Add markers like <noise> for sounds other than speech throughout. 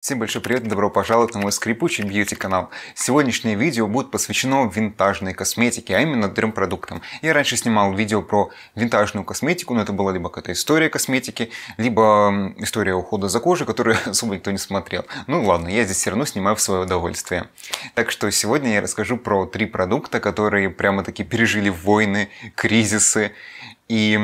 Всем большой привет и добро пожаловать на мой скрипучий бьюти-канал. Сегодняшнее видео будет посвящено винтажной косметике, а именно трем продуктам. Я раньше снимал видео про винтажную косметику, но это была либо какая-то история косметики, либо история ухода за кожей, которую <laughs> особо никто не смотрел. Ну ладно, я здесь все равно снимаю в свое удовольствие. Так что сегодня я расскажу про три продукта, которые прямо-таки пережили войны, кризисы и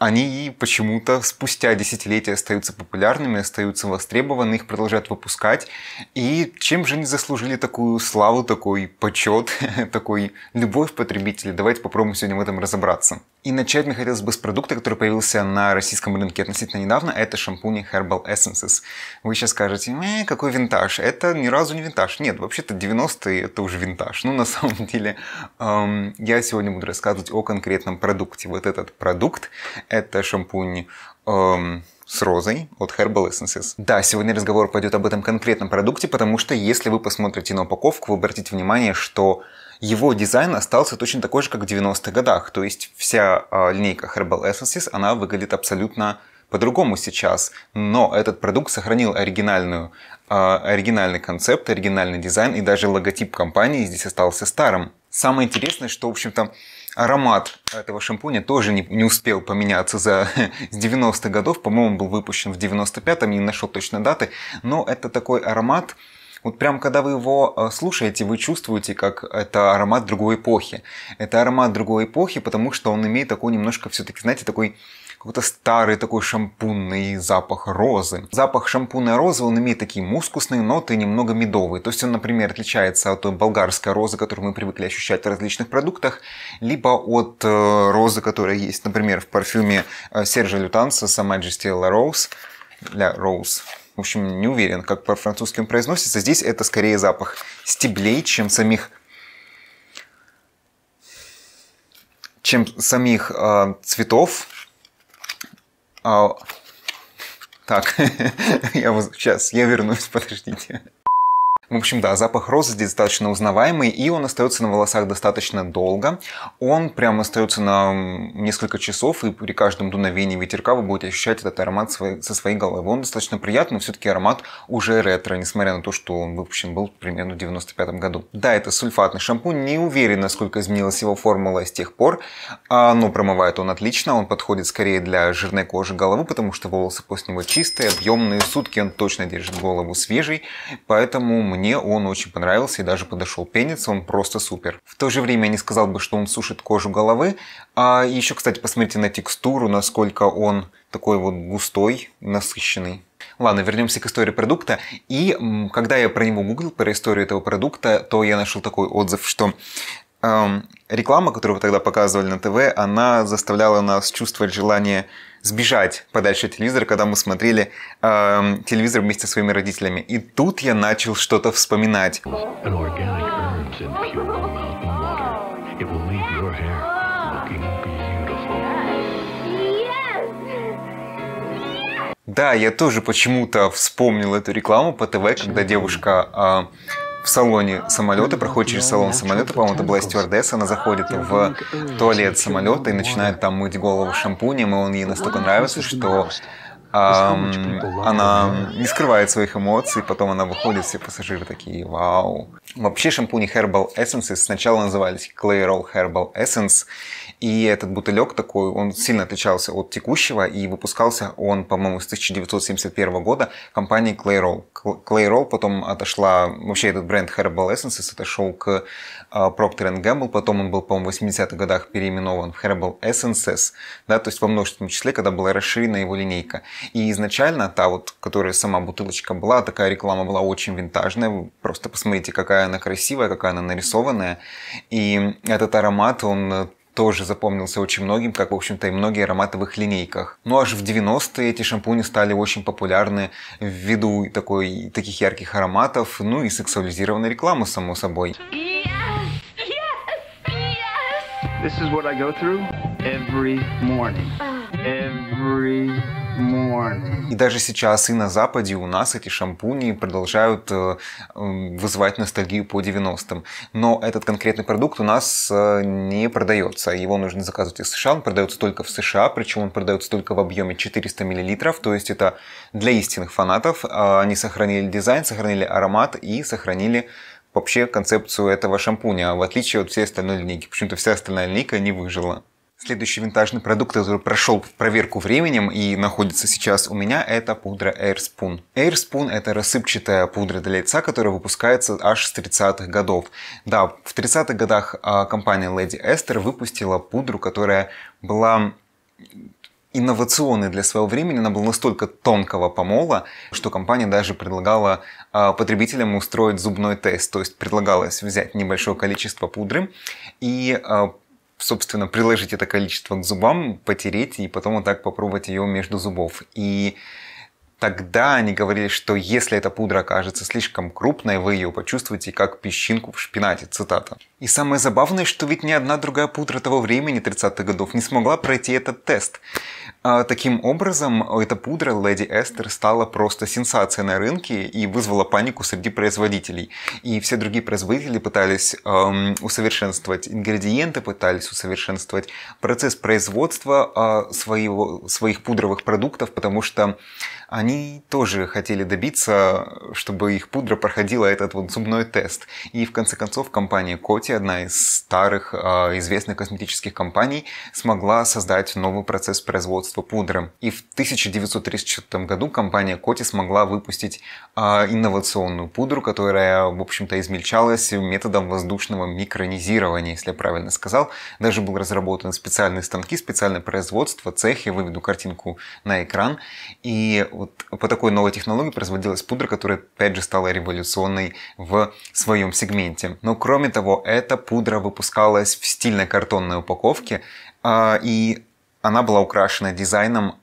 они почему-то спустя десятилетия остаются популярными, остаются востребованы, их продолжают выпускать. И чем же они заслужили такую славу, такой почет, <laughs> такой любовь потребителей? Давайте попробуем сегодня в этом разобраться. И начать мне хотелось бы с продукта, который появился на российском рынке относительно недавно. Это шампуни Herbal Essences. Вы сейчас скажете, э, какой винтаж? Это ни разу не винтаж. Нет, вообще-то 90-е это уже винтаж. Ну, на <laughs> самом деле, эм, я сегодня буду рассказывать о конкретном продукте. Вот этот продукт, это шампунь... Эм, с розой от Herbal Essences. Да, сегодня разговор пойдет об этом конкретном продукте, потому что если вы посмотрите на упаковку, вы обратите внимание, что его дизайн остался точно такой же, как в 90-х годах. То есть вся а, линейка Herbal Essences, она выглядит абсолютно по-другому сейчас, но этот продукт сохранил оригинальную, э, оригинальный концепт, оригинальный дизайн и даже логотип компании здесь остался старым. Самое интересное, что, в общем-то, аромат этого шампуня тоже не, не успел поменяться за <laughs> с 90-х годов. По-моему, был выпущен в 95-м, не нашел точно даты, но это такой аромат, вот прям когда вы его э, слушаете, вы чувствуете, как это аромат другой эпохи. Это аромат другой эпохи, потому что он имеет такой немножко все-таки, знаете, такой какой-то старый такой шампунный запах розы. Запах шампунной розы, он имеет такие мускусные ноты, немного медовые. То есть он, например, отличается от той болгарской розы, которую мы привыкли ощущать в различных продуктах, либо от э, розы, которая есть, например, в парфюме Сержа э, Лютанса, Sa Majesty La Rose, La Rose, в общем, не уверен, как по-французски он произносится. Здесь это скорее запах стеблей, чем самих чем самих э, цветов. А, так, <laughs> я сейчас я вернусь, <laughs> подождите. В общем, да, запах розы здесь достаточно узнаваемый, и он остается на волосах достаточно долго. Он прям остается на несколько часов, и при каждом дуновении ветерка вы будете ощущать этот аромат со своей головы. Он достаточно приятный, но все-таки аромат уже ретро, несмотря на то, что он в общем, был примерно в 95 году. Да, это сульфатный шампунь, не уверен, насколько изменилась его формула с тех пор, а, но промывает он отлично, он подходит скорее для жирной кожи головы, потому что волосы после него чистые, объемные, сутки он точно держит голову свежей, поэтому мне мне он очень понравился и даже подошел пенец, он просто супер. В то же время я не сказал бы, что он сушит кожу головы. А еще, кстати, посмотрите на текстуру, насколько он такой вот густой, насыщенный. Ладно, вернемся к истории продукта. И когда я про него гуглил, про историю этого продукта, то я нашел такой отзыв, что эм, реклама, которую вы тогда показывали на ТВ, она заставляла нас чувствовать желание сбежать подальше от телевизора, когда мы смотрели э, телевизор вместе со своими родителями. И тут я начал что-то вспоминать. Да, я тоже почему-то вспомнил эту рекламу по ТВ, когда девушка э, в салоне самолета, проходит через салон самолета, по-моему, это была стюардесса, она заходит в туалет самолета и начинает там мыть голову шампунем, и он ей настолько нравится, что эм, она не скрывает своих эмоций, потом она выходит, все пассажиры такие «Вау». Вообще шампуни Herbal Essences сначала назывались Clairol Herbal Essence, и этот бутылек такой, он сильно отличался от текущего, и выпускался он, по-моему, с 1971 года компанией Clayroll. Clayroll потом отошла, вообще этот бренд Herbal Essences отошел к а, Procter Gamble, потом он был, по-моему, в 80-х годах переименован в Herbal Essences, да, то есть во множественном числе, когда была расширена его линейка. И изначально та вот, которая сама бутылочка была, такая реклама была очень винтажная, просто посмотрите, какая она красивая, какая она нарисованная, и этот аромат, он тоже запомнился очень многим, как, в общем-то, и многие ароматовых линейках. ну аж в 90-е эти шампуни стали очень популярны ввиду такой, таких ярких ароматов, ну и сексуализированной рекламы, само собой. This is what I go through every morning. Every и даже сейчас и на Западе, у нас эти шампуни продолжают э, вызывать ностальгию по 90-м. Но этот конкретный продукт у нас э, не продается. Его нужно заказывать из США. Он продается только в США, причем он продается только в объеме 400 мл. То есть это для истинных фанатов. А, они сохранили дизайн, сохранили аромат и сохранили вообще концепцию этого шампуня, а в отличие от всей остальной линейки. Почему-то вся остальная линейка не выжила. Следующий винтажный продукт, который прошел проверку временем и находится сейчас у меня, это пудра Air Spoon. Air Spoon это рассыпчатая пудра для лица, которая выпускается аж с 30-х годов. Да, в 30-х годах а, компания Lady Esther выпустила пудру, которая была инновационной для своего времени, она была настолько тонкого помола, что компания даже предлагала а, потребителям устроить зубной тест, то есть предлагалось взять небольшое количество пудры и а, собственно, приложить это количество к зубам, потереть и потом вот так попробовать ее между зубов. И тогда они говорили, что если эта пудра окажется слишком крупной, вы ее почувствуете как песчинку в шпинате, цитата. И самое забавное, что ведь ни одна другая пудра того времени, 30-х годов, не смогла пройти этот тест. А, таким образом, эта пудра Леди Эстер стала просто сенсацией на рынке и вызвала панику среди производителей. И все другие производители пытались эм, усовершенствовать ингредиенты, пытались усовершенствовать процесс производства э, своего, своих пудровых продуктов, потому что они тоже хотели добиться, чтобы их пудра проходила этот вот зубной тест. И в конце концов компания Коти Coty, одна из старых э, известных косметических компаний, смогла создать новый процесс производства пудры. И в 1934 году компания Коти смогла выпустить э, инновационную пудру, которая, в общем-то, измельчалась методом воздушного микронизирования, если я правильно сказал. Даже был разработан специальные станки, специальное производство, цех. Я выведу картинку на экран. И вот по такой новой технологии производилась пудра, которая, опять же, стала революционной в своем сегменте. Но кроме того, это эта пудра выпускалась в стильной картонной упаковке, а, и она была украшена дизайном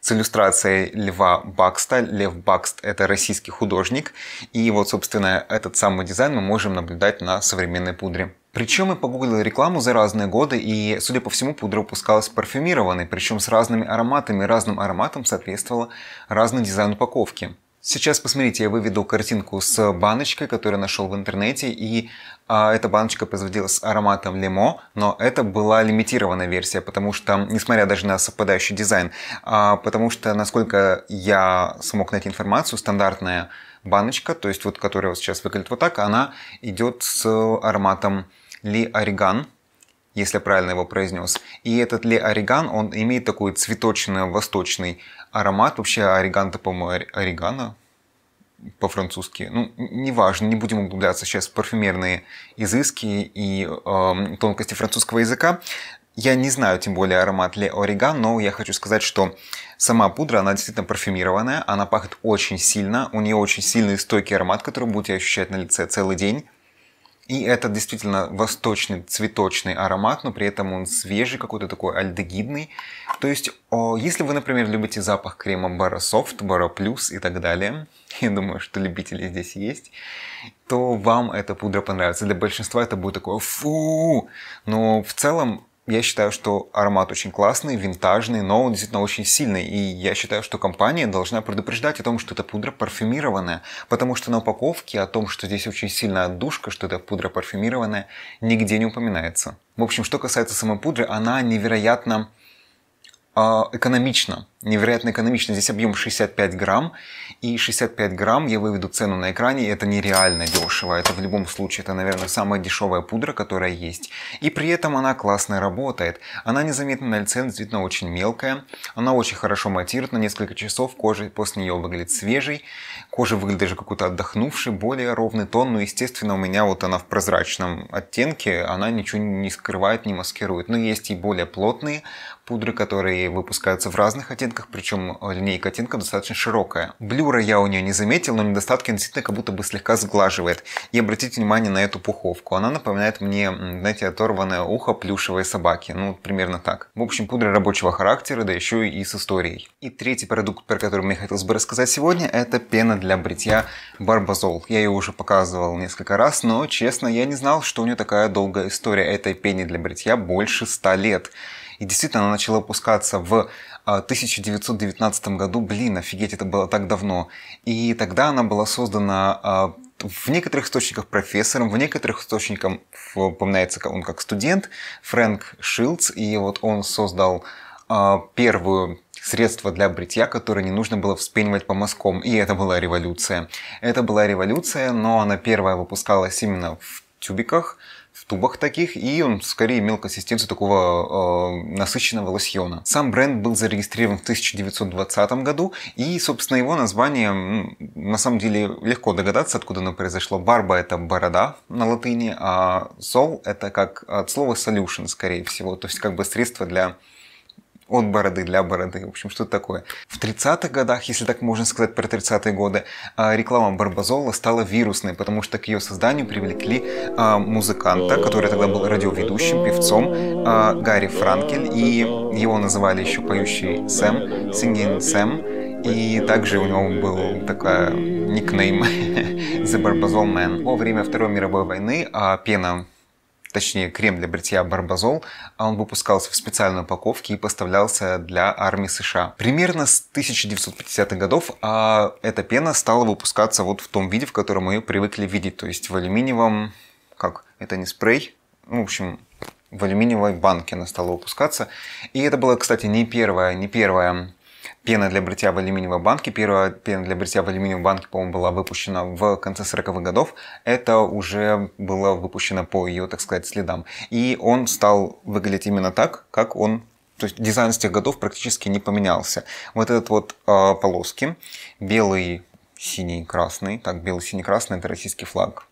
с иллюстрацией Льва Бакста. Лев Бакст – это российский художник. И вот, собственно, этот самый дизайн мы можем наблюдать на современной пудре. Причем я погуглил рекламу за разные годы, и, судя по всему, пудра выпускалась парфюмированной, причем с разными ароматами, разным ароматом соответствовало разный дизайн упаковки. Сейчас, посмотрите, я выведу картинку с баночкой, которую нашел в интернете, и а эта баночка производилась с ароматом лимо, но это была лимитированная версия, потому что, несмотря даже на совпадающий дизайн, а, потому что, насколько я смог найти информацию, стандартная баночка, то есть вот которая сейчас выглядит вот так, она идет с ароматом ли ореган, если я правильно его произнес. И этот ли ореган, он имеет такой цветочно-восточный аромат. Вообще ореган-то, по-моему, орегано по-французски. Ну, неважно, не будем углубляться сейчас в парфюмерные изыски и э, тонкости французского языка. Я не знаю, тем более, аромат Ле Ореган, но я хочу сказать, что сама пудра, она действительно парфюмированная, она пахнет очень сильно, у нее очень сильный стойкий аромат, который будете ощущать на лице целый день. И это действительно восточный цветочный аромат, но при этом он свежий, какой-то такой альдегидный. То есть, если вы, например, любите запах крема Бара Софт, Бара Плюс и так далее, <laughs> я думаю, что любители здесь есть, то вам эта пудра понравится. Для большинства это будет такое фу, но в целом я считаю, что аромат очень классный, винтажный, но он действительно очень сильный. И я считаю, что компания должна предупреждать о том, что эта пудра парфюмированная, потому что на упаковке о том, что здесь очень сильная отдушка, что это пудра парфюмированная, нигде не упоминается. В общем, что касается самой пудры, она невероятно э, экономична невероятно экономично. Здесь объем 65 грамм, и 65 грамм, я выведу цену на экране, это нереально дешево. Это в любом случае, это, наверное, самая дешевая пудра, которая есть. И при этом она классно работает. Она незаметна на лице, действительно очень мелкая. Она очень хорошо матирует на несколько часов, кожа после нее выглядит свежей. Кожа выглядит даже какой-то отдохнувший, более ровный тон. Но, естественно, у меня вот она в прозрачном оттенке, она ничего не скрывает, не маскирует. Но есть и более плотные пудры, которые выпускаются в разных оттенках оттенках, причем э, линейка оттенков достаточно широкая. Блюра я у нее не заметил, но недостатки она действительно как будто бы слегка сглаживает. И обратите внимание на эту пуховку. Она напоминает мне, знаете, оторванное ухо плюшевой собаки. Ну, примерно так. В общем, пудра рабочего характера, да еще и с историей. И третий продукт, про который мне хотелось бы рассказать сегодня, это пена для бритья Барбазол. Я ее уже показывал несколько раз, но, честно, я не знал, что у нее такая долгая история этой пени для бритья больше ста лет. И действительно она начала опускаться в 1919 а, году. Блин, офигеть, это было так давно. И тогда она была создана а, в некоторых источниках профессором, в некоторых источниках упоминается он как студент, Фрэнк Шилдс, и вот он создал а, первую средство для бритья, которое не нужно было вспенивать по мазкам, и это была революция. Это была революция, но она первая выпускалась именно в тюбиках, в тубах таких, и он скорее имел консистенцию такого э, насыщенного лосьона. Сам бренд был зарегистрирован в 1920 году, и, собственно, его название, на самом деле, легко догадаться, откуда оно произошло. Барба – это борода на латыни, а сол – это как от слова solution, скорее всего, то есть как бы средство для от бороды, для бороды, в общем, что-то такое. В 30-х годах, если так можно сказать про 30-е годы, а, реклама Барбазола стала вирусной, потому что к ее созданию привлекли а, музыканта, который тогда был радиоведущим, певцом, а, Гарри Франкель, и его называли еще поющий Сэм, Singing Сэм, и также у него был такой никнейм <laughs> The Barbazol Man. Во время Второй мировой войны а, пена точнее крем для бритья Барбазол, а он выпускался в специальной упаковке и поставлялся для армии США. Примерно с 1950-х годов а эта пена стала выпускаться вот в том виде, в котором мы ее привыкли видеть, то есть в алюминиевом, как, это не спрей, ну, в общем, в алюминиевой банке она стала выпускаться. И это была, кстати, не первая, не первая пена для бритья в алюминиевой банке. Первая пена для бритья в алюминиевой банке, по-моему, была выпущена в конце 40-х годов. Это уже было выпущено по ее, так сказать, следам. И он стал выглядеть именно так, как он то есть дизайн с тех годов практически не поменялся. Вот этот вот э, полоски, белый, синий, красный. Так, белый, синий, красный – это российский флаг.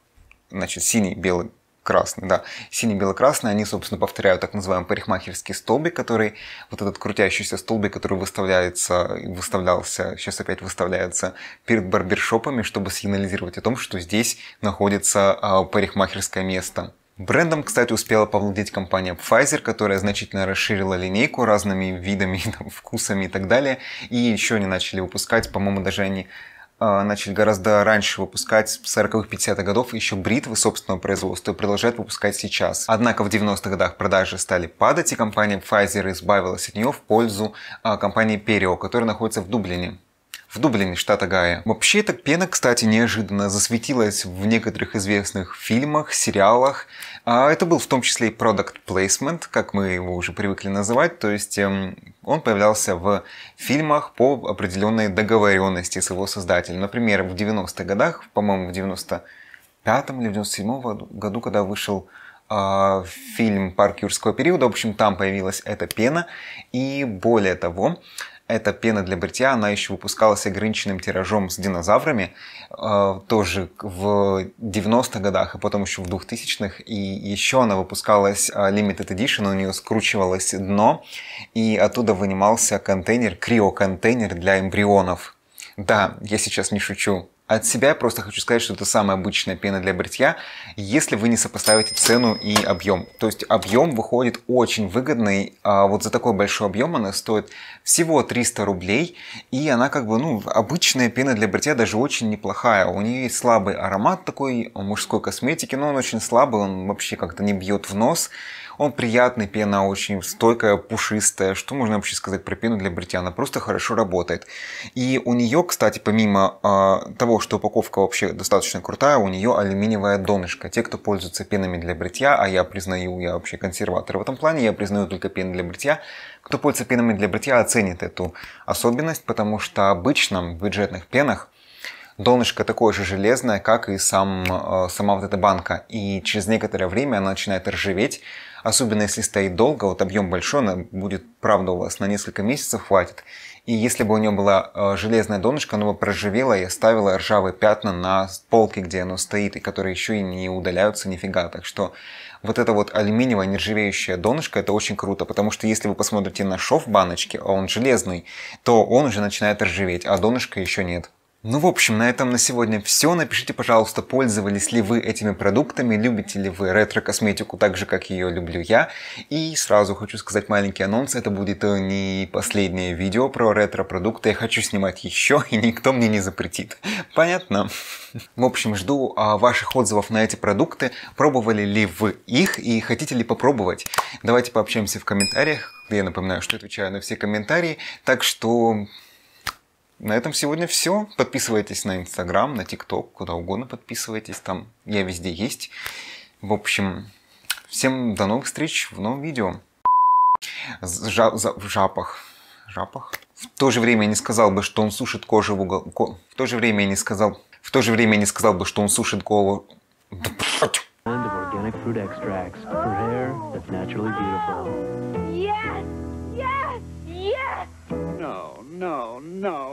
Значит, синий, белый, красный, да. Синий, бело красный они, собственно, повторяют так называемый парикмахерский столбик, который, вот этот крутящийся столбик, который выставляется, выставлялся, сейчас опять выставляется перед барбершопами, чтобы сигнализировать о том, что здесь находится а, парикмахерское место. Брендом, кстати, успела повладеть компания Pfizer, которая значительно расширила линейку разными видами, <laughs> там, вкусами и так далее. И еще они начали выпускать, по-моему, даже они а, начали гораздо раньше выпускать с 40-х, 50-х годов еще бритвы собственного производства продолжают выпускать сейчас. Однако в 90-х годах продажи стали падать, и компания Pfizer избавилась от нее в пользу а, компании Perio, которая находится в Дублине в Дублине, штат Огайо. Вообще, эта пена, кстати, неожиданно засветилась в некоторых известных фильмах, сериалах. А это был в том числе и product placement, как мы его уже привыкли называть, то есть эм, он появлялся в фильмах по определенной договоренности с его создателем. Например, в 90-х годах, по-моему, в 95-м или 97-м году, когда вышел а, фильм «Парк юрского периода». В общем, там появилась эта пена. И более того, эта пена для бритья, она еще выпускалась ограниченным тиражом с динозаврами, э, тоже в 90-х годах, и потом еще в 2000-х, и еще она выпускалась э, limited edition, у нее скручивалось дно, и оттуда вынимался контейнер, криоконтейнер для эмбрионов. Да, я сейчас не шучу. От себя просто хочу сказать, что это самая обычная пена для бритья, если вы не сопоставите цену и объем. То есть объем выходит очень выгодный, а вот за такой большой объем она стоит всего 300 рублей, и она как бы, ну, обычная пена для бритья, даже очень неплохая. У нее есть слабый аромат такой мужской косметики, но он очень слабый, он вообще как-то не бьет в нос. Он приятный, пена очень стойкая, пушистая. Что можно вообще сказать про пену для бритья? Она просто хорошо работает. И у нее, кстати, помимо э, того, что упаковка вообще достаточно крутая, у нее алюминиевая донышко. Те, кто пользуется пенами для бритья, а я признаю, я вообще консерватор в этом плане, я признаю только пены для бритья, кто пользуется пенами для бритья, оценит эту особенность, потому что обычно в бюджетных пенах донышко такое же железное, как и сам, э, сама вот эта банка. И через некоторое время она начинает ржаветь, Особенно если стоит долго, вот объем большой, она будет, правда, у вас на несколько месяцев хватит. И если бы у нее была э, железная донышко, оно бы проживело и оставило ржавые пятна на полке, где оно стоит, и которые еще и не удаляются нифига. Так что вот это вот алюминиевое нержавеющее донышко, это очень круто, потому что если вы посмотрите на шов баночки, а он железный, то он уже начинает ржаветь, а донышко еще нет. Ну, в общем, на этом на сегодня все. Напишите, пожалуйста, пользовались ли вы этими продуктами, любите ли вы ретро-косметику так же, как ее люблю я. И сразу хочу сказать маленький анонс. Это будет э, не последнее видео про ретро-продукты. Я хочу снимать еще, <laughs> и никто мне не запретит. Понятно? В общем, жду а, ваших отзывов на эти продукты. Пробовали ли вы их и хотите ли попробовать? Давайте пообщаемся в комментариях. Я напоминаю, что отвечаю на все комментарии. Так что на этом сегодня все. Подписывайтесь на Инстаграм, на ТикТок, куда угодно подписывайтесь. Там я везде есть. В общем, всем до новых встреч в новом видео. Жа за в жапах. Жапах. В то же время я не сказал бы, что он сушит кожу в угол... Ко в то же время я не сказал... В то же время я не сказал бы, что он сушит голову... Да, No, no, no.